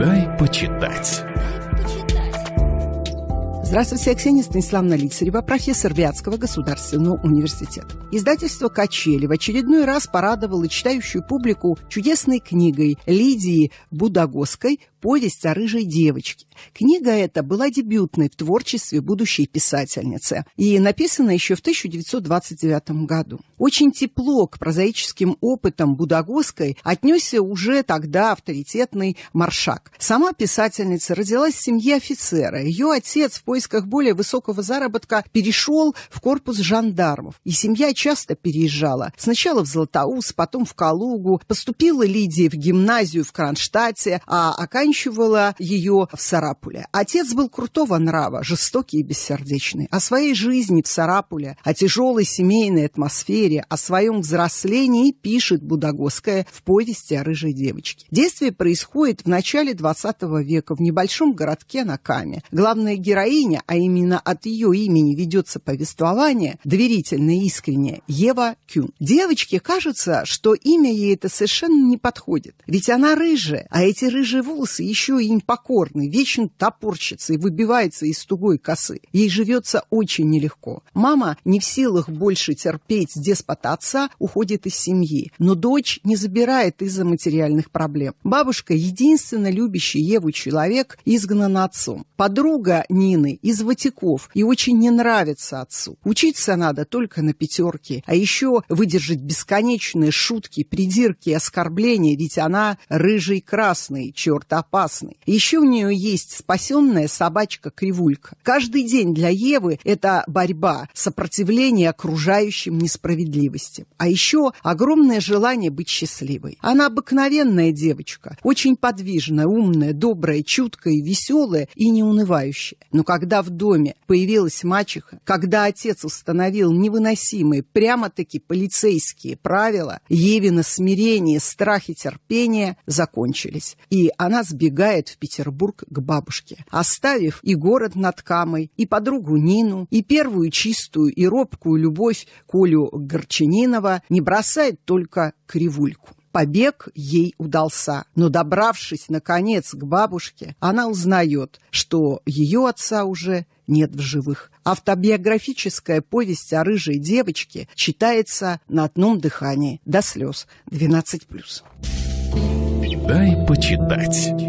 Дай почитать. Здравствуйте, я Ксения Станиславна Лицарева, профессор Вятского государственного университета. Издательство «Качели» в очередной раз порадовало читающую публику чудесной книгой Лидии Будагоской повесть о рыжей девочке. Книга эта была дебютной в творчестве будущей писательницы и написана еще в 1929 году. Очень тепло к прозаическим опытам Будагоской отнесся уже тогда авторитетный Маршак. Сама писательница родилась в семье офицера. Ее отец в поисках более высокого заработка перешел в корпус жандармов. И семья часто переезжала. Сначала в Златоуст, потом в Калугу. Поступила Лидия в гимназию в Кронштадте, а оканчивала заканчивала ее в Сарапуле. Отец был крутого нрава, жестокий и бессердечный. О своей жизни в Сарапуле, о тяжелой семейной атмосфере, о своем взрослении пишет Будагоская в повести о рыжей девочке. Действие происходит в начале 20 века в небольшом городке на Каме. Главная героиня, а именно от ее имени ведется повествование, доверительно и искренне, Ева Кюн. Девочке кажется, что имя ей это совершенно не подходит. Ведь она рыжая, а эти рыжие волосы еще и непокорный, вечно топорщится и выбивается из тугой косы. Ей живется очень нелегко. Мама не в силах больше терпеть деспота отца, уходит из семьи. Но дочь не забирает из-за материальных проблем. Бабушка, единственно любящий Еву человек, изгнана отцом. Подруга Нины из Ватиков и очень не нравится отцу. Учиться надо только на пятерке, а еще выдержать бесконечные шутки, придирки, оскорбления, ведь она рыжий красный, черт опасный опасной. Еще у нее есть спасенная собачка-кривулька. Каждый день для Евы это борьба, сопротивление окружающим несправедливостям. А еще огромное желание быть счастливой. Она обыкновенная девочка, очень подвижная, умная, добрая, чуткая, веселая и неунывающая. Но когда в доме появилась мачеха, когда отец установил невыносимые, прямо-таки полицейские правила, Евина смирение, страх и терпение закончились. И она с сбегает в Петербург к бабушке, оставив и город над Камой, и подругу Нину, и первую чистую и робкую любовь Колю Горчининова, не бросает только кривульку. Побег ей удался, но, добравшись, наконец, к бабушке, она узнает, что ее отца уже нет в живых. Автобиографическая повесть о рыжей девочке читается на одном дыхании до слез 12+. «Дай почитать».